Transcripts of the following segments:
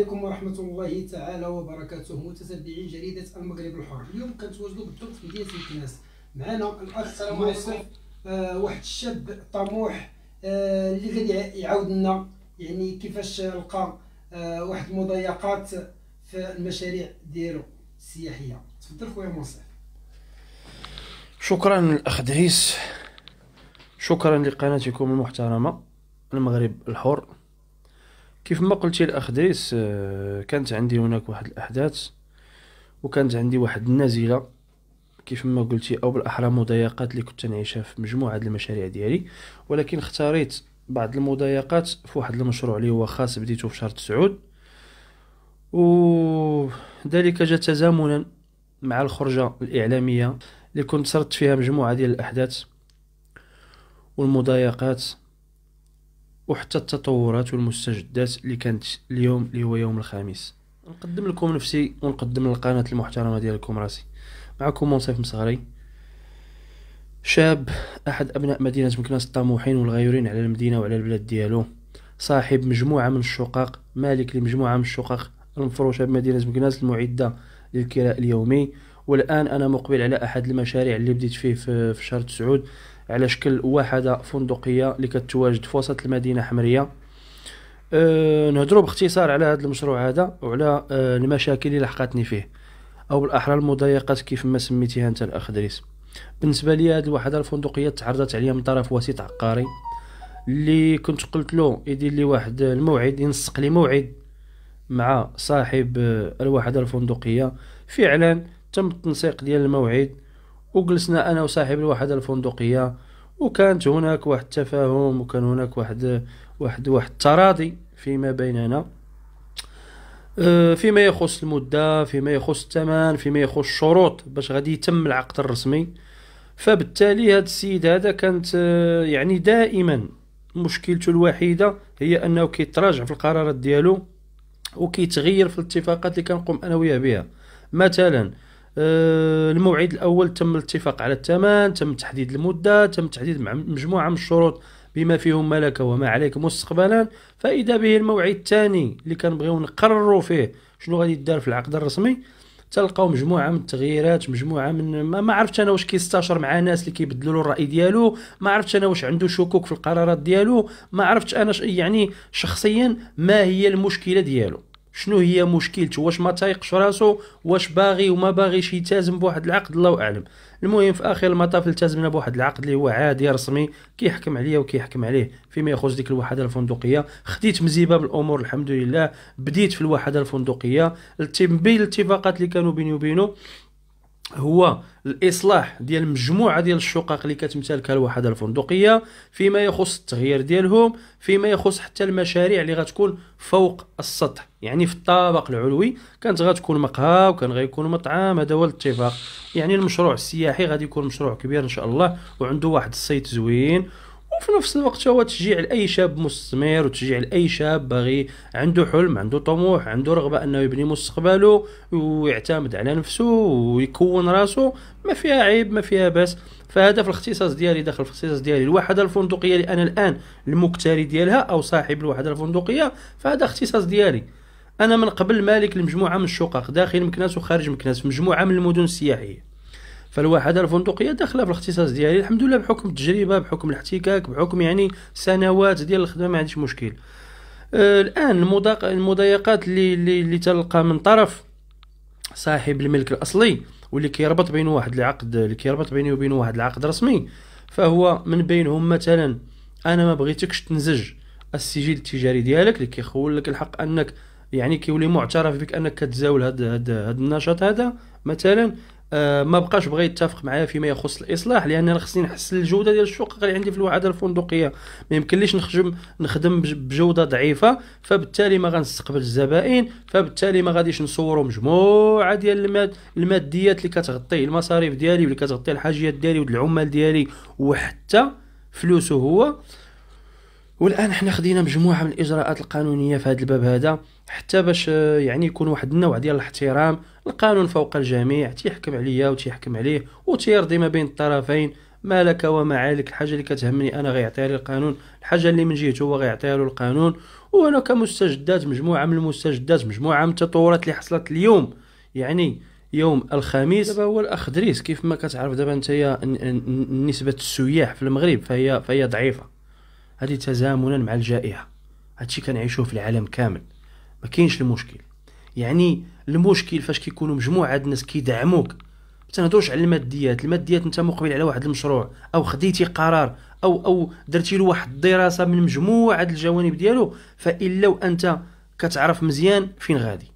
عليكم ورحمة الله تعالى وبركاته متتبعين جريدة المغرب الحر اليوم كنتواجدوا بالضبط في مدينة مكناس معنا الأخ يوسف آه، واحد الشاب طموح آه اللي غادي يعاود لنا يعني كيفاش لقى آه واحد المضايقات في المشاريع ديالو السياحية تفضل خويا منصف شكرا الأخ دريس شكرا لقناتكم المحترمة المغرب الحر كيف ما قلتي الاخ ديس آه، كانت عندي هناك واحد الاحداث وكانت عندي واحد النازله كيف ما قلتي او بالاحرى مضايقات اللي كنت نعيشها في مجموعه المشاريع ديالي ولكن اختاريت بعض المضايقات في واحد المشروع اللي هو خاص بديته في شهر تسعود وذلك جاء تزامنا مع الخرجة الإعلامية اللي كنت صرت فيها مجموعة ديال الأحداث والمضايقات وحتى التطورات والمستجدات اللي كانت اليوم اللي هو يوم الخميس نقدم لكم نفسي ونقدم القناة المحترمة ديالكم راسي معكم منصف مصغري شاب أحد أبناء مدينة مكناس الطموحين والغيورين على المدينة وعلى البلاد ديالو صاحب مجموعة من الشقق مالك لمجموعة من الشقق المفروشة بمدينة مكناس المعدة للكراء اليومي والآن أنا مقبل على أحد المشاريع اللي بديت فيه في شهر تسعود على شكل واحدة فندقية اللي كتواجد في وسط المدينة الحمرية أه نهضروا باختصار على هذا المشروع هذا وعلى أه المشاكل اللي لحقتني فيه او بالاحرى المضايقات كيف ما سميتيها انت الاخ دريس بالنسبه لي هذه الوحده الفندقيه تعرضت عليا من طرف وسيط عقاري اللي كنت قلت له يدير لي واحد الموعد ينسق لي موعد مع صاحب أه، الوحده الفندقيه فعلا تم التنسيق ديال الموعد وجلسنا انا وصاحب الوحده الفندقيه وكانت هناك واحد التفاهم وكان هناك واحد واحد واحد التراضي فيما بيننا آه، فيما يخص المده فيما يخص الثمن فيما يخص الشروط باش غادي يتم العقد الرسمي فبالتالي هاد السيد هذا كانت آه، يعني دائما مشكلته الوحيده هي انه كيتراجع في القرارات ديالو وكيتغير في الاتفاقات اللي كنقوم انا وياه بها مثلا آه، الموعد الاول تم الاتفاق على الثمن تم تحديد المده تم تحديد مجموعه من الشروط بما فيهم ما لك وما عليك مستقبلا فاذا به الموعد الثاني اللي كنبغيو نقرروا فيه شنو غادي يدار في العقد الرسمي تلقاو مجموعه من التغييرات مجموعه من ما, عرفتش انا واش كيستاشر مع ناس اللي كيبدلوا له الراي ديالو ما عرفتش انا واش عنده شكوك في القرارات ديالو ما عرفتش انا ش... يعني شخصيا ما هي المشكله ديالو شنو هي مشكلته واش ما تايقش راسو واش باغي وما باغيش يلتزم بواحد العقد الله اعلم المهم في اخر المطاف التزمنا بواحد العقد اللي هو عادي رسمي كيحكم عليا وكيحكم عليه فيما يخص ديك الوحده الفندقيه خديت مزيبه بالامور الحمد لله بديت في الوحده الفندقيه بين الاتفاقات اللي كانوا بيني وبينه هو الاصلاح ديال مجموعه ديال الشقق اللي كتمتلكها الوحده الفندقيه فيما يخص التغيير ديالهم فيما يخص حتى المشاريع اللي غتكون فوق السطح يعني في الطابق العلوي كانت غتكون مقهى وكان غيكون مطعم هذا هو الاتفاق يعني المشروع السياحي غادي يكون مشروع كبير ان شاء الله وعنده واحد السيت زوين وفي نفس الوقت هو تشجيع لاي شاب مستثمر وتشجيع لاي شاب باغي عنده حلم عنده طموح عنده رغبه انه يبني مستقبله ويعتمد على نفسه ويكون راسه ما فيها عيب ما فيها باس فهدف في الاختصاص ديالي داخل الاختصاص ديالي الوحده الفندقيه اللي انا الان المكتري ديالها او صاحب الوحده الفندقيه فهذا اختصاص ديالي انا من قبل مالك لمجموعه من الشقق داخل مكناس وخارج مكناس مجموعه من المدن السياحيه فالواحد الفندقيه داخله في الاختصاص ديالي الحمد لله بحكم التجربه بحكم الاحتكاك بحكم يعني سنوات ديال الخدمه ما عنديش مشكل آه، الان المضايقات اللي اللي تلقى من طرف صاحب الملك الاصلي واللي كيربط بين واحد العقد اللي كيربط بيني وبين واحد العقد رسمي فهو من بينهم مثلا انا ما بغيتكش تنزج السجل التجاري ديالك اللي كيخول لك الحق انك يعني كيولي معترف بك انك كتزاول هذا هاد النشاط هذا مثلا آه، ما بقاش بغى يتفق معايا فيما يخص الاصلاح لان انا خصني نحسن الجوده ديال الشقق اللي عندي في الوحده الفندقيه ما يمكنليش نخدم نخدم بجوده ضعيفه فبالتالي ما غنستقبل الزبائن فبالتالي ما غاديش نصوروا مجموعه ديال الماد الماديات اللي كتغطي المصاريف ديالي واللي كتغطي الحاجيات ديالي والعمال ديالي وحتى فلوسه هو والان حنا خدينا مجموعه من الاجراءات القانونيه في هذا الباب هذا حتى باش آه، يعني يكون واحد النوع ديال الاحترام القانون فوق الجميع تيحكم عليا وتيحكم عليه وتيرضي ما بين الطرفين ما لك وما عليك الحاجه اللي كتهمني انا غيعطيها لي القانون الحاجه اللي من جهته هو غيعطيها له القانون وانا كمستجدات مجموعه من المستجدات مجموعه من التطورات اللي حصلت اليوم يعني يوم الخميس دابا هو الاخ دريس كيف ما كتعرف دابا نتايا نسبه السياح في المغرب فهي فهي ضعيفه هذه تزامنا مع الجائحه هادشي كنعيشوه في العالم كامل ما كاينش المشكل يعني المشكل فاش كيكونوا مجموعه الناس كيدعموك ما تنهضروش على الماديات الماديات انت مقبل على واحد المشروع او خديتي قرار او او درتي له واحد الدراسه من مجموعه الجوانب ديالو فالا وانت كتعرف مزيان فين غادي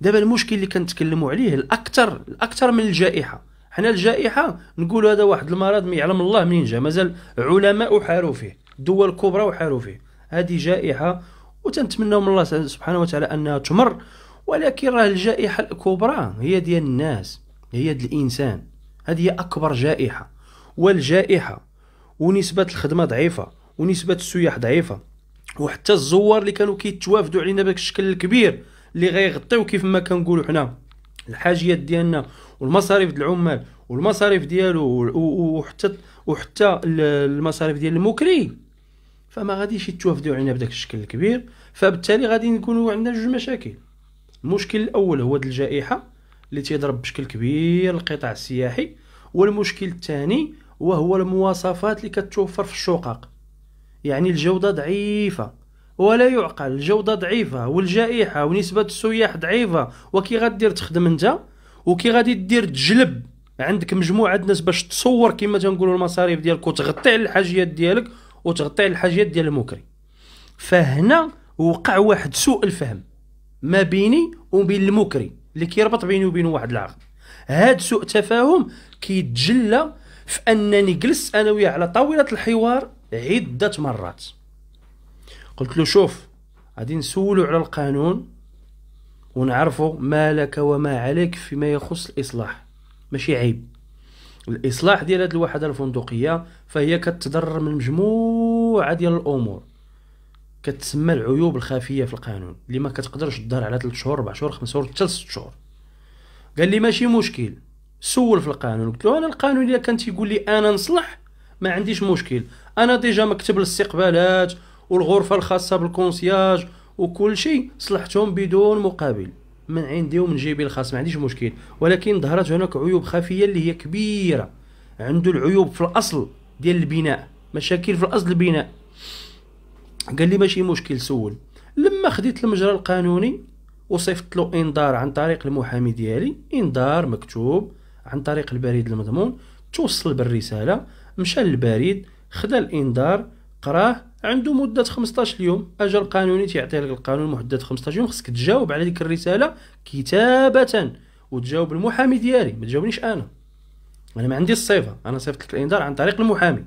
دابا المشكل اللي كنتكلموا عليه الاكثر الاكثر من الجائحه حنا الجائحه نقول هذا واحد المرض ما يعلم الله منين جا مازال علماء حاروا فيه دول كبرى وحالوا فيه هذه جائحه وتنتمناو من الله سبحانه وتعالى انها تمر ولكن راه الجائحه الكبرى هي ديال الناس هي ديال الانسان هذه هي اكبر جائحه والجائحه ونسبه الخدمه ضعيفه ونسبه السياح ضعيفه وحتى الزوار اللي كانوا كيتوافدوا علينا بهذاك الشكل الكبير اللي غيغطيو كيف ما كنقولوا حنا الحاجيات ديالنا والمصاريف ديال العمال والمصاريف ديالو وحتى وحتى المصاريف ديال المكري فما غاديش يتوافدوا علينا بداك الشكل الكبير فبالتالي غادي نكونوا عندنا جوج مشاكل المشكل الاول هو الجائحه اللي تيضرب بشكل كبير القطاع السياحي والمشكل الثاني وهو المواصفات اللي كتوفر في الشقق يعني الجوده ضعيفه ولا يعقل الجوده ضعيفه والجائحه ونسبه السياح ضعيفه وكي غدير تخدم انت وكي غادي دير تجلب عندك مجموعه الناس باش تصور كما تنقولوا المصاريف ديالك وتغطي على الحاجيات ديالك وتغطي على ديال المكري فهنا وقع واحد سوء الفهم ما بيني وبين المكري اللي كيربط بيني وبينه واحد العقد هاد سوء تفاهم كيتجلى في انني جلست انا وياه على طاوله الحوار عده مرات قلت له شوف غادي نسولو على القانون ونعرفوا ما لك وما عليك فيما يخص الاصلاح ماشي عيب الاصلاح ديال هذه الوحده الفندقيه فهي كتضرر من مجموعه ديال الامور كتسمى العيوب الخفيه في القانون اللي ما كتقدرش تدار على 3 شهور 4 شهور 5 شهور حتى 6 شهور قال لي ماشي مشكل سول في القانون قلت له انا القانون الا كان تيقول لي انا نصلح ما عنديش مشكل انا ديجا مكتب الاستقبالات والغرفه الخاصه بالكونسياج وكل شيء صلحتهم بدون مقابل من عندي ومن جيبي الخاص ما عنديش مشكل ولكن ظهرت هناك عيوب خفيه اللي هي كبيره عنده العيوب في الاصل ديال البناء مشاكل في الاصل البناء قال لي ماشي مشكل سول لما خديت المجرى القانوني وصيفط له انذار عن طريق المحامي ديالي انذار مكتوب عن طريق البريد المضمون توصل بالرساله مشى للبريد خدا الانذار قراه عنده مده 15 يوم اجل قانوني تيعطيه لك القانون محدد 15 يوم خصك تجاوب على ديك الرساله كتابه وتجاوب المحامي ديالي ما تجاوبنيش انا انا ما عندي الصيفة انا صيفط لك الانذار عن طريق المحامي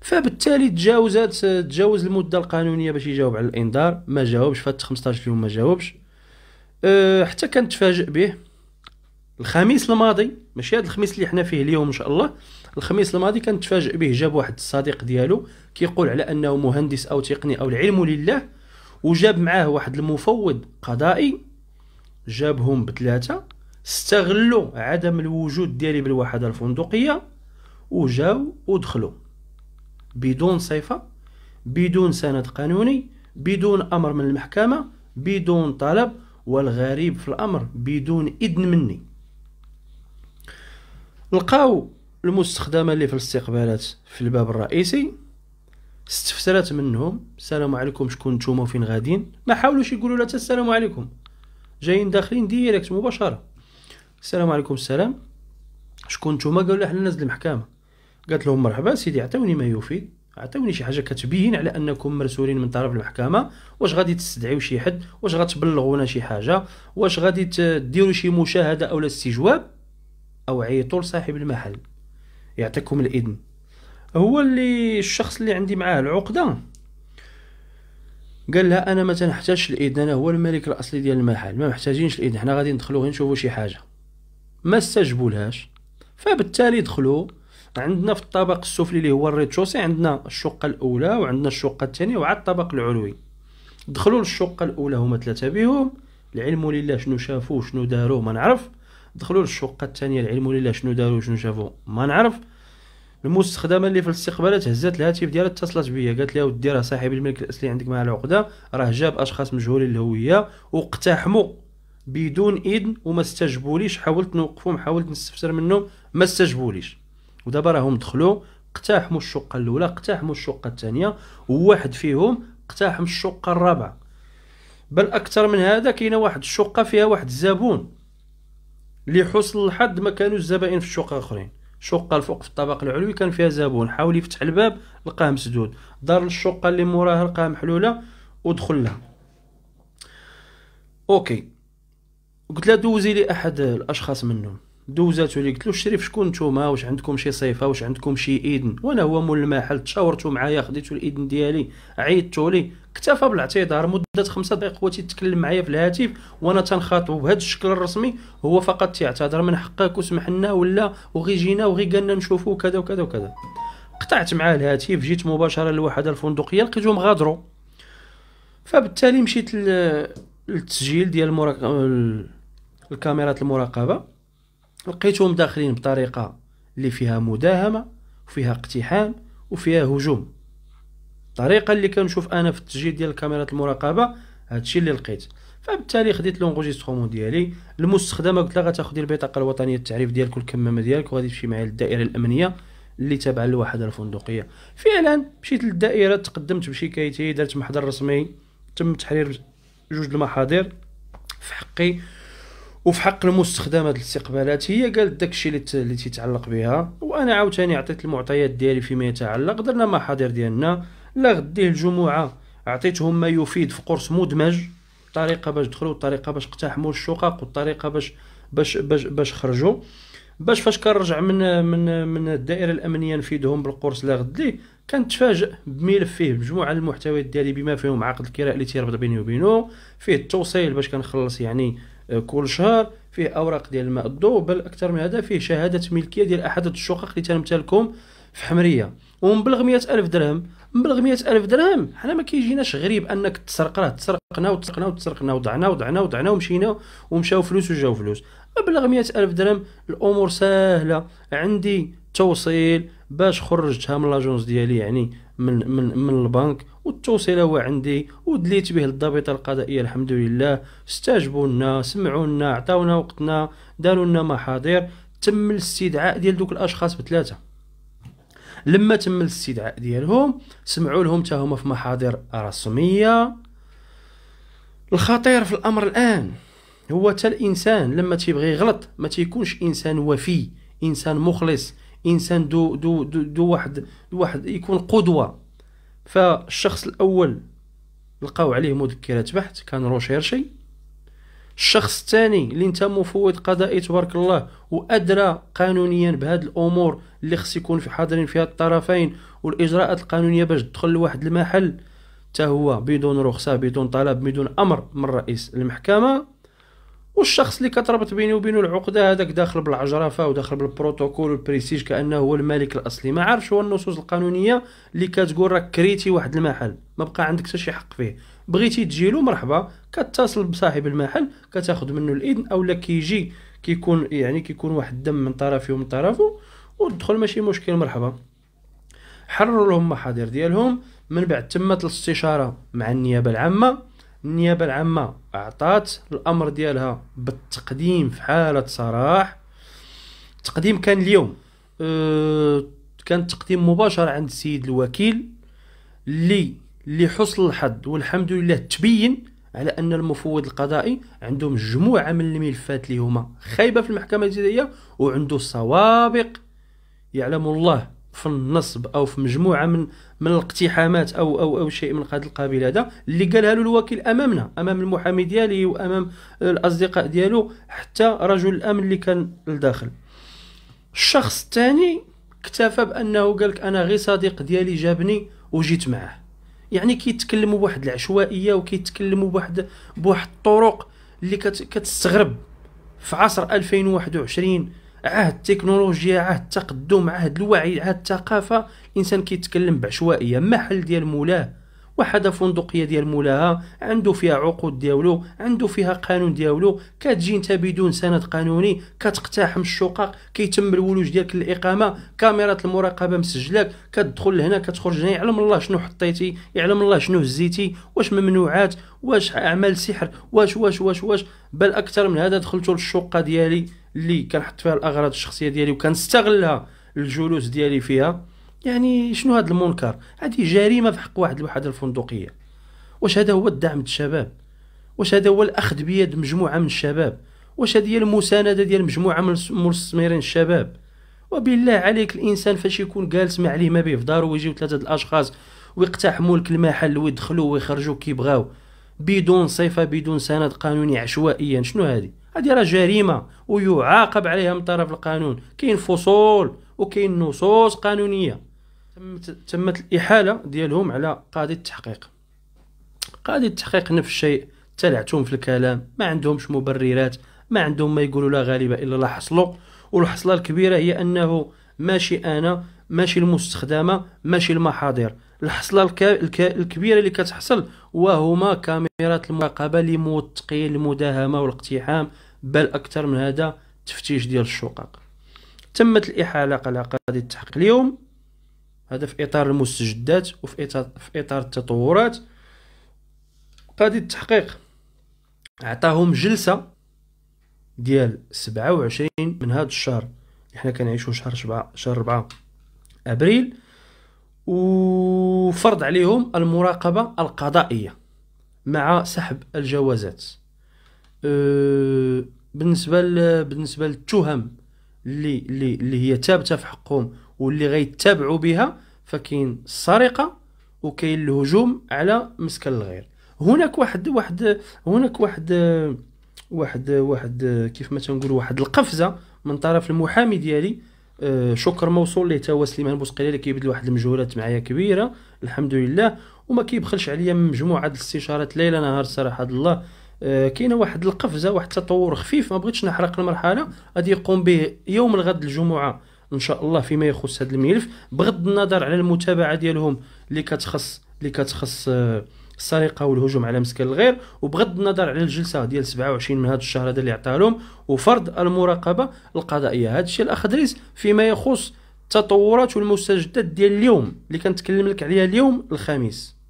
فبالتالي تجاوزات تجاوز المده القانونيه باش يجاوب على الانذار ما جاوبش فات 15 يوم ما جاوبش أه حتى كنتفاجئ به الخميس الماضي ماشي هذا الخميس اللي حنا فيه اليوم ان شاء الله الخميس الماضي تفاجئ به جاب واحد الصديق ديالو كيقول على انه مهندس او تقني او العلم لله وجاب معاه واحد المفوض قضائي جابهم بثلاثه استغلوا عدم الوجود ديالي بالوحده الفندقيه وجاو ودخلوا بدون صفه بدون سند قانوني بدون امر من المحكمه بدون طلب والغريب في الامر بدون اذن مني لقاو المستخدمه اللي في الاستقبالات في الباب الرئيسي استفسرت منهم السلام عليكم شكون نتوما وفين غادين ما حاولوش يقولوا لها السلام عليكم جايين داخلين ديريكت مباشره السلام عليكم السلام شكون نتوما قالوا لها حنا نازل المحكمه قالت لهم مرحبا سيدي عطوني ما يفيد عطوني شي حاجه كتبين على انكم مرسولين من طرف المحكمه واش غادي تستدعيو شي حد واش غتبلغونا شي حاجه واش غادي ديروا شي مشاهده او استجواب او عيطوا لصاحب المحل يعطيكم الاذن هو اللي الشخص اللي عندي معاه العقده قال لها انا ما تنحتاجش الاذن انا هو الملك الاصلي ديال المحل ما محتاجينش الاذن حنا غادي ندخلو غير نشوفو شي حاجه ما استجبولهاش فبالتالي دخلوا عندنا في الطابق السفلي اللي هو الريتشوسي عندنا الشقه الاولى وعندنا الشقه الثانيه وعاد الطابق العلوي دخلوا للشقه الاولى هما ثلاثه بهم العلم لله شنو شافوه شنو داروه ما نعرف دخلوا للشقه الثانيه العلم لله شنو داروا شنو شافوا ما نعرف المستخدمه اللي في الاستقبالات هزات الهاتف ديالها اتصلت بيا قالت لي ودي راه صاحب الملك الاصلي عندك معاه العقده راه جاب اشخاص مجهولين الهويه واقتحموا بدون اذن وما استجبوليش حاولت نوقفهم حاولت نستفسر منهم ما استجبوليش ودابا راهم دخلوا اقتحموا الشقه الاولى اقتحموا الشقه الثانيه وواحد فيهم اقتحم الشقه الرابعه بل اكثر من هذا كاينه واحد الشقه فيها واحد الزبون لحصل الحظ ما كانوا الزبائن في الشقق الاخرين الشقه الفوق في الطبق العلوي كان فيها زبون حاول يفتح الباب لقاه مسدود دار الشقه اللي موراها لقاها محلوله ودخل لها اوكي قلت لها دوزي لي احد الاشخاص منهم دوزاتو لي قلت له الشريف شكون نتوما واش عندكم شي صيفه واش عندكم شي اذن وانا هو مول المحل تشاورتو معايا خديتو الاذن ديالي عيطتو لي اكتفى بالاعتذار مده خمسة دقائق هو تيتكلم معايا في الهاتف وانا تنخاطبو بهذا الشكل الرسمي هو فقط تيعتذر من حقك وسمح لنا ولا وغي جينا وغي قالنا نشوفو كذا وكذا وكذا قطعت معاه الهاتف جيت مباشره لواحد الفندقيه لقيتو مغادرو فبالتالي مشيت للتسجيل ديال المراق... الكاميرات المراقبه لقيتهم داخلين بطريقه اللي فيها مداهمه وفيها اقتحام وفيها هجوم الطريقه اللي كنشوف انا في التسجيل ديال كاميرات المراقبه هادشي اللي لقيت فبالتالي خديت لونغوجيسترومون ديالي المستخدمه قلت لها غتاخذي البطاقه الوطنيه التعريف ديالك والكمامه ديالك وغادي تمشي معايا للدائره الامنيه اللي تابعه للوحده الفندقيه فعلا مشيت للدائره تقدمت بشكايتي درت محضر رسمي تم تحرير جوج المحاضر في حقي وفي حق المستخدم هاد الاستقبالات هي قالت داكشي اللي اللي تيتعلق بها وانا عاوتاني عطيت المعطيات ديالي فيما يتعلق درنا محاضر ديالنا لا غديه الجمعه عطيتهم ما يفيد في قرص مدمج الطريقه باش دخلوا الطريقه باش اقتحموا الشقق والطريقه باش باش باش باش خرجوا باش فاش كنرجع من من من الدائره الامنيه نفيدهم بالقرص لا غد ليه تفاجئ بملف فيه مجموعه المحتويات ديالي بما فيهم عقد الكراء اللي تيربط بيني وبينه فيه التوصيل باش كنخلص يعني آه، كل شهر فيه اوراق ديال الماء الضوء بل اكثر من هذا فيه شهاده ملكيه ديال احد الشقق اللي تنمتلكهم في حمريه ومبلغ مئة ألف درهم مبلغ مئة ألف درهم حنا ما كيجيناش غريب انك تسرق راه تسرقنا وتسرقنا وتسرقنا وضعنا وضعنا وضعنا ومشينا ومشاو فلوس وجاو فلوس مبلغ مئة ألف درهم الامور سهله عندي توصيل باش خرجتها من لاجونس ديالي يعني من من من البنك والتوصيل هو عندي ودليت به للضابطه القضائيه الحمد لله استجبوا لنا سمعوا لنا عطاونا وقتنا داروا لنا محاضر تم الاستدعاء ديال دوك الاشخاص بثلاثه لما تم الاستدعاء ديالهم سمعوا لهم حتى هما في محاضر رسميه الخطير في الامر الان هو حتى الانسان لما تيبغي يغلط ما تيكونش انسان وفي انسان مخلص انسان دو دو دو, دو واحد دو واحد يكون قدوه فالشخص الاول لقاو عليه مذكرات بحث كان روشيرشي الشخص الثاني اللي انت مفوض قضائي تبارك الله وادرى قانونيا بهاد الامور اللي خص يكون في حاضرين فيها الطرفين والاجراءات القانونيه باش تدخل لواحد المحل حتى هو بدون رخصه بدون طلب بدون امر من رئيس المحكمه والشخص اللي كتربط بيني وبينه العقده هذاك داخل بالعجرفه وداخل بالبروتوكول والبريسيج كانه هو الملك الاصلي ما عارفش هو النصوص القانونيه اللي كتقول راك كريتي واحد المحل ما بقى عندك حتى شي حق فيه بغيتي تجيلو مرحبا كتصل بصاحب المحل كتاخذ منه الاذن اولا كيجي كيكون يعني كيكون واحد الدم من طرفي ومن طرفه وتدخل ماشي مشكل مرحبا حرروا لهم المحاضر ديالهم من بعد تمت الاستشاره مع النيابه العامه النيابه العامه اعطات الامر ديالها بالتقديم في حاله صراح التقديم كان اليوم أه كان تقديم مباشر عند السيد الوكيل اللي لحسن الحظ والحمد لله تبين على ان المفوض القضائي عندهم مجموعه من الملفات اللي هما خايبه في المحكمه الجزائيه وعنده سوابق يعلم الله في النصب او في مجموعه من من الاقتحامات او او او شيء من هذا القبيل هذا اللي قالها له الوكيل امامنا امام المحامي ديالي وامام الاصدقاء ديالو حتى رجل الامن اللي كان لداخل الشخص الثاني اكتفى بانه قال لك انا غير صديق ديالي جابني وجيت معاه يعني كيتكلموا بواحد العشوائيه وكيتكلموا بواحد بواحد الطرق اللي كتستغرب في عصر 2021 عهد التكنولوجيا عهد التقدم عهد الوعي عهد الثقافه الانسان كيتكلم بعشوائيه محل ديال مولاه وحده فندقيه ديال مولاها عنده فيها عقود ديالو عنده فيها قانون ديالو كتجي انت بدون سند قانوني كتقتحم الشقق كيتم الولوج ديالك الاقامه كاميرات المراقبه مسجلاك كتدخل لهنا كتخرج هنا يعلم الله شنو حطيتي يعلم الله شنو هزيتي واش ممنوعات واش اعمال سحر واش واش واش واش بل اكثر من هذا دخلتو للشقه ديالي اللي كنحط فيها الاغراض الشخصيه ديالي وكنستغلها الجلوس ديالي فيها يعني شنو هذا المنكر هذه جريمه في حق واحد الوحده الفندقيه واش هذا هو الدعم الشباب واش هذا هو الاخذ بيد مجموعه من الشباب واش هذه هي المسانده ديال مجموعه من المستثمرين الشباب وبالله عليك الانسان فاش يكون جالس ما عليه ما به في دارو ويجيو ثلاثه الاشخاص ويقتحموا لك المحل ويدخلوا ويخرجوا كيبغاو بدون صفه بدون سند قانوني عشوائيا شنو هذه هذه راه جريمه ويعاقب عليها من طرف القانون كاين فصول وكاين نصوص قانونيه تمت, تمت الاحاله ديالهم على قاضي التحقيق قاضي التحقيق نفس الشيء تلعتهم في الكلام ما عندهمش مبررات ما عندهم ما يقولوا لا غالب الا لا حصلوا والحصله الكبيره هي انه ماشي انا ماشي المستخدمه ماشي المحاضر الحصله الك... الكبيره اللي كتحصل وهما كاميرات المراقبه لموثقين المداهمه والاقتحام بل اكثر من هذا تفتيش ديال الشقق تمت الاحاله على قاضي التحقيق اليوم هذا في اطار المستجدات وفي اطار في اطار التطورات قاضي التحقيق عطاهم جلسه ديال 27 من هذا الشهر اللي حنا كنعيشو شهر 7 شهر 4 ابريل وفرض عليهم المراقبة القضائية مع سحب الجوازات أه، بالنسبة بالنسبة للتهم اللي اللي هي ثابتة في حقهم واللي غيتابعوا بها فكاين السرقة وكاين الهجوم على مسكن الغير هناك واحد واحد هناك واحد واحد واحد كيف ما تنقول واحد القفزة من طرف المحامي ديالي آه، شكر موصول ليه تا هو سليمان بوسقيلي اللي كيبدل واحد المجهودات معايا كبيره الحمد لله وما كيبخلش عليا من مجموعه الاستشارات ليله نهار صراحه الله آه، كاينه واحد القفزه واحد التطور خفيف ما بغيتش نحرق المرحله غادي يقوم به يوم الغد الجمعه ان شاء الله فيما يخص هذا الملف بغض النظر على المتابعه ديالهم اللي كتخص اللي كتخص آه السرقه والهجوم على مسكن الغير وبغض النظر على الجلسه ديال 27 من هذا الشهر هذا اللي عطاهم وفرض المراقبه القضائيه هذا الشيء دريس فيما يخص التطورات والمستجدات ديال اليوم اللي كنتكلم لك عليها اليوم الخميس